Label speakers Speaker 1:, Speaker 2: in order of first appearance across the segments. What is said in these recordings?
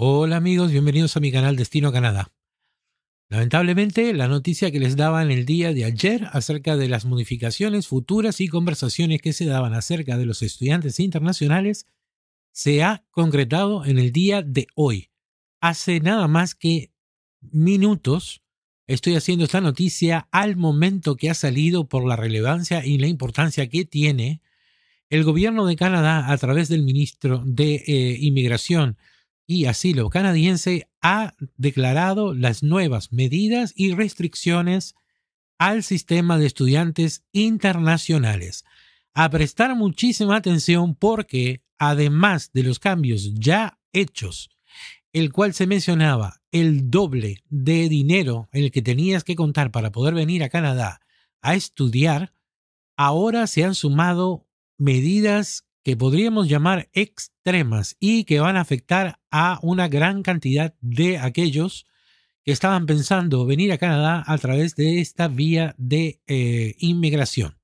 Speaker 1: Hola amigos, bienvenidos a mi canal Destino Canadá. Lamentablemente, la noticia que les daba en el día de ayer acerca de las modificaciones futuras y conversaciones que se daban acerca de los estudiantes internacionales se ha concretado en el día de hoy. Hace nada más que minutos estoy haciendo esta noticia al momento que ha salido por la relevancia y la importancia que tiene el gobierno de Canadá a través del ministro de eh, Inmigración y Asilo canadiense ha declarado las nuevas medidas y restricciones al sistema de estudiantes internacionales. A prestar muchísima atención porque, además de los cambios ya hechos, el cual se mencionaba el doble de dinero el que tenías que contar para poder venir a Canadá a estudiar, ahora se han sumado medidas que podríamos llamar extremas y que van a afectar a una gran cantidad de aquellos que estaban pensando venir a Canadá a través de esta vía de eh, inmigración.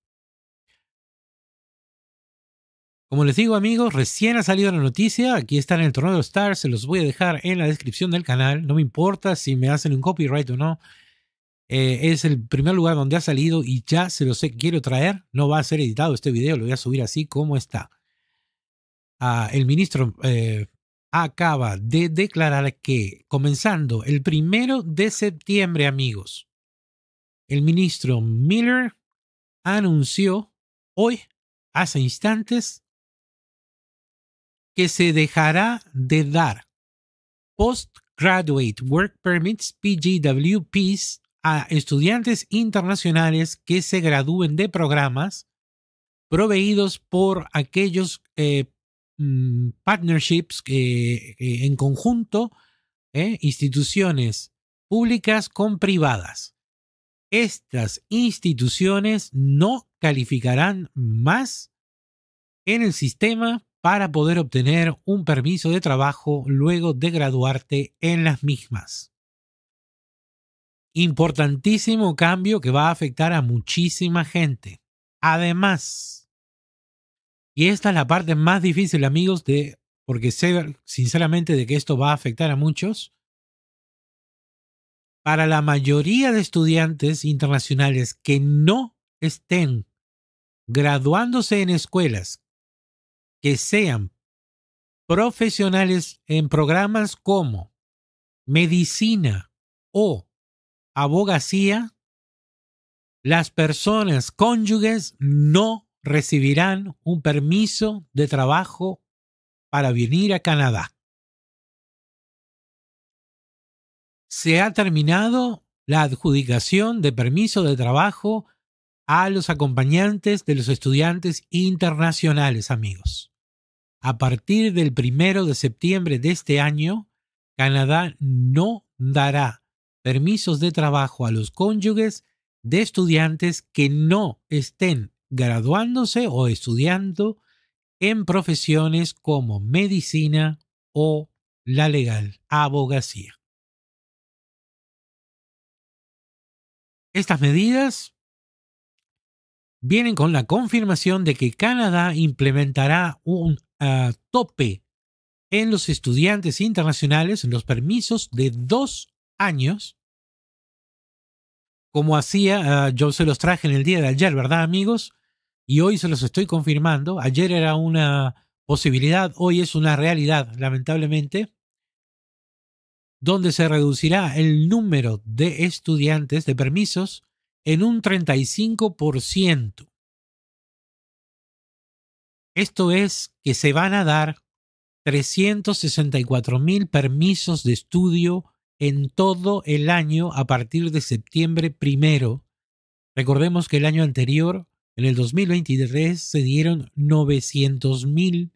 Speaker 1: Como les digo amigos, recién ha salido la noticia, aquí está en el Tornado Stars, se los voy a dejar en la descripción del canal, no me importa si me hacen un copyright o no, eh, es el primer lugar donde ha salido y ya se los quiero traer, no va a ser editado este video, lo voy a subir así como está. Ah, el ministro eh, acaba de declarar que comenzando el primero de septiembre, amigos, el ministro Miller
Speaker 2: anunció hoy, hace instantes,
Speaker 1: que se dejará de dar Postgraduate Work Permits, PGWPs, a estudiantes internacionales que se gradúen de programas proveídos por aquellos eh, Mm, partnerships eh, eh, en conjunto, ¿eh? instituciones públicas con privadas. Estas instituciones no calificarán más en el sistema para poder obtener un permiso de trabajo luego de graduarte en las mismas. Importantísimo cambio que va a afectar a muchísima gente. Además, y esta es la parte más difícil, amigos, de porque sé sinceramente de que esto va a afectar a muchos. Para la mayoría de estudiantes internacionales que no estén graduándose en escuelas que sean profesionales en programas como medicina o abogacía, las personas cónyuges no recibirán un permiso de trabajo
Speaker 2: para venir a Canadá. Se
Speaker 1: ha terminado la adjudicación de permiso de trabajo a los acompañantes de los estudiantes internacionales, amigos. A partir del primero de septiembre de este año, Canadá no dará permisos de trabajo a los cónyuges de estudiantes que no estén graduándose o estudiando en profesiones como medicina o la legal abogacía.
Speaker 2: Estas medidas
Speaker 1: vienen con la confirmación de que Canadá implementará un ah, tope en los estudiantes internacionales en los permisos de dos años, como hacía, ah, yo se los traje en el día de ayer, ¿verdad amigos? y hoy se los estoy confirmando. Ayer era una posibilidad, hoy es una realidad, lamentablemente, donde se reducirá el número de estudiantes de permisos en un 35%. Esto es que se van a dar 364 mil permisos de estudio en todo el año a partir de septiembre primero. Recordemos que el año anterior en el 2023 se dieron 900.000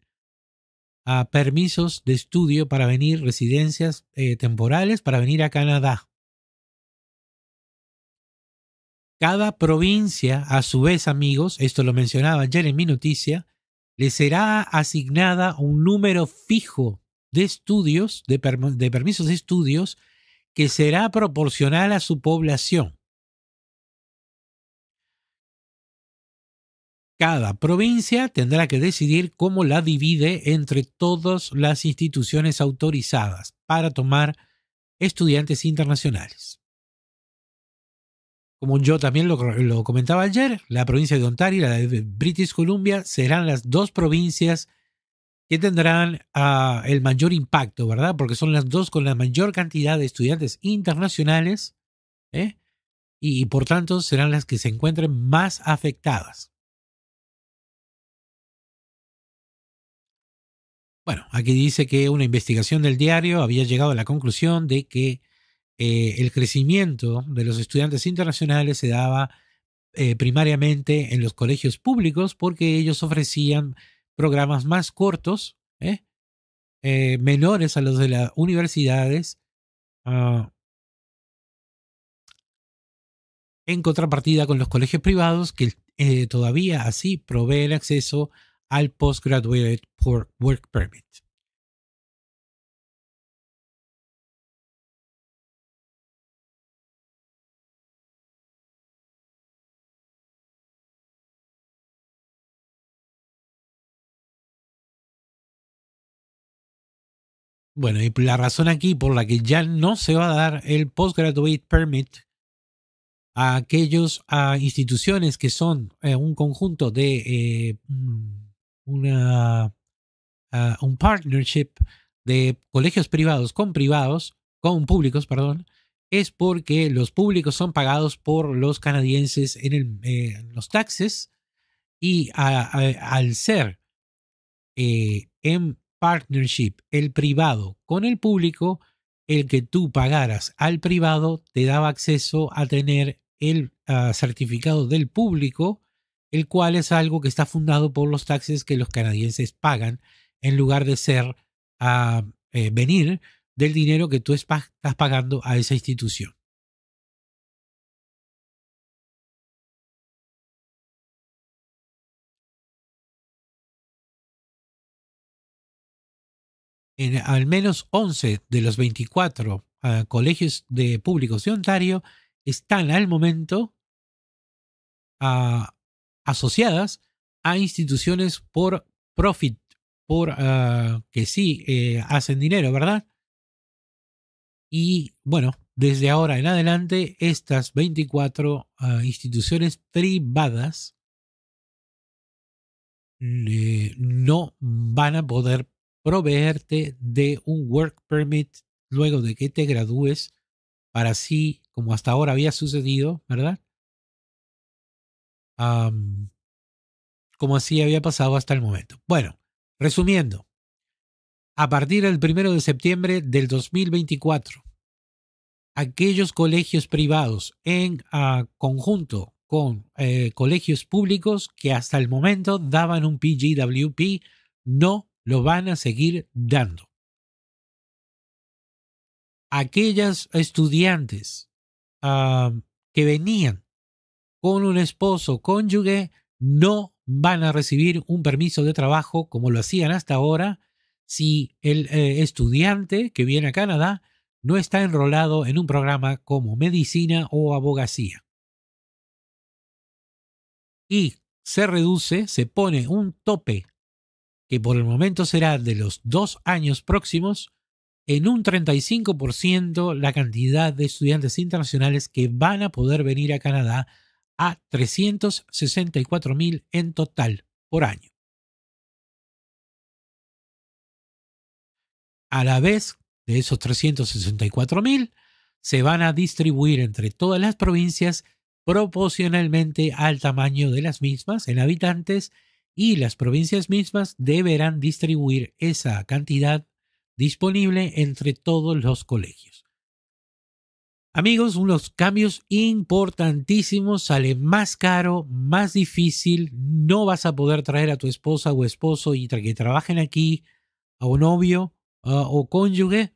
Speaker 1: a ah, permisos de estudio para venir, residencias eh, temporales, para venir a Canadá. Cada provincia, a su vez, amigos, esto lo mencionaba ayer en mi noticia, le será asignada un número fijo de estudios, de permisos de estudios, que será proporcional a su población. Cada provincia tendrá que decidir cómo la divide entre todas las instituciones autorizadas para tomar estudiantes internacionales. Como yo también lo, comentaba ayer, la provincia de Ontario y la de British Columbia serán las dos provincias que tendrán ah, el mayor impacto, ¿verdad? Porque son las dos con la mayor cantidad de estudiantes internacionales ¿eh? y por tanto serán las que se encuentren más
Speaker 2: afectadas.
Speaker 1: Bueno, aquí dice que una investigación del diario había llegado a la conclusión de que eh, el crecimiento de los estudiantes internacionales se daba eh, primariamente en los colegios públicos porque ellos ofrecían programas más cortos, ¿eh? menores a los de las universidades. Ah, en contrapartida con los colegios privados que todavía así proveen acceso al Postgraduate Work Permit. Bueno, y la razón aquí por la que ya no se va a dar el Postgraduate Permit a aquellas instituciones que son eh, un conjunto de eh, mm, Ah, un partnership de colegios privados con privados, con públicos, perdón, es porque los públicos son pagados por los canadienses en eh, los taxes y al ser eh, en partnership el privado con el público, el que tú pagaras al privado te daba acceso a tener el ah, certificado del público el cual es algo que está fundado por los taxes que los canadienses pagan en lugar de ser a ah, eh, venir del dinero que tú estás pagando a esa
Speaker 2: institución.
Speaker 1: En al menos 11 de los 24 ah, colegios de públicos de Ontario están al momento a ah, asociadas a instituciones por profit, por ah, que sí eh, hacen dinero, ¿verdad? Y bueno, desde ahora en adelante, estas 24 ah, instituciones privadas eh, no van a poder proveerte de un work permit luego de que te gradúes para así, como hasta ahora había sucedido, ¿verdad? como así había pasado hasta el momento. Bueno, resumiendo, a partir del 1 de septiembre del 2024, aquellos colegios privados en ah, conjunto con eh, colegios públicos que hasta el momento daban un PGWP no lo van a seguir dando. Aquellas
Speaker 2: estudiantes
Speaker 1: que venían con un esposo cónyuge no van a recibir un permiso de trabajo como lo hacían hasta ahora si el eh, estudiante que viene a Canadá no está enrolado en un programa como medicina o abogacía. Y se reduce, se pone un tope que por el momento será de los dos años próximos en un 35% la cantidad de estudiantes internacionales que van a poder venir a Canadá a 364.000 en total por año. A la vez de esos 364.000, se van a distribuir entre todas las provincias proporcionalmente al tamaño de las mismas en habitantes y las provincias mismas deberán distribuir esa cantidad disponible entre todos los colegios. Amigos, unos cambios importantísimos, sale más caro, más difícil, no vas a poder traer a tu esposa o esposo y que trabajen aquí, a un novio o cónyuge,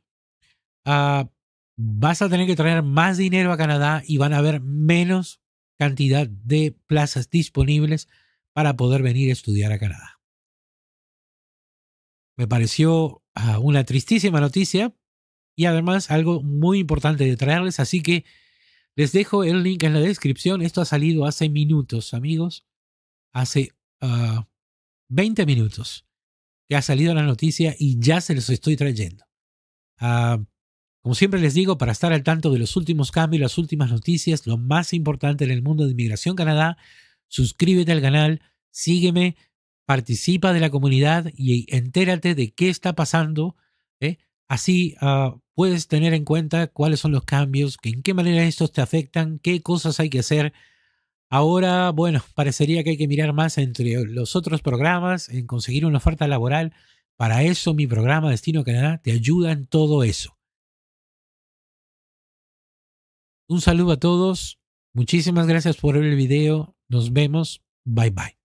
Speaker 1: ah, vas a tener que traer más dinero a Canadá y van a haber menos cantidad de plazas disponibles para poder venir a estudiar a Canadá. Me pareció ah, una tristísima noticia, y además algo muy importante de traerles, así que les dejo el link en la descripción. Esto ha salido hace minutos, amigos. Hace uh, ah, 20 minutos que ha salido la noticia y ya se los estoy trayendo. Ah, como siempre les digo, para estar al tanto de los últimos cambios, las últimas noticias, lo más importante en el mundo de Inmigración Canadá, suscríbete al canal, sígueme, participa de la comunidad y entérate de qué está pasando. ¿eh? Así ah, puedes tener en cuenta cuáles son los cambios, en qué manera estos te afectan, qué cosas hay que hacer. Ahora, bueno, parecería que hay que mirar más entre los otros programas, en conseguir una oferta laboral. Para eso mi programa Destino Canadá te ayuda en todo eso. Un saludo a todos. Muchísimas gracias por ver el video. Nos vemos.
Speaker 2: Bye bye.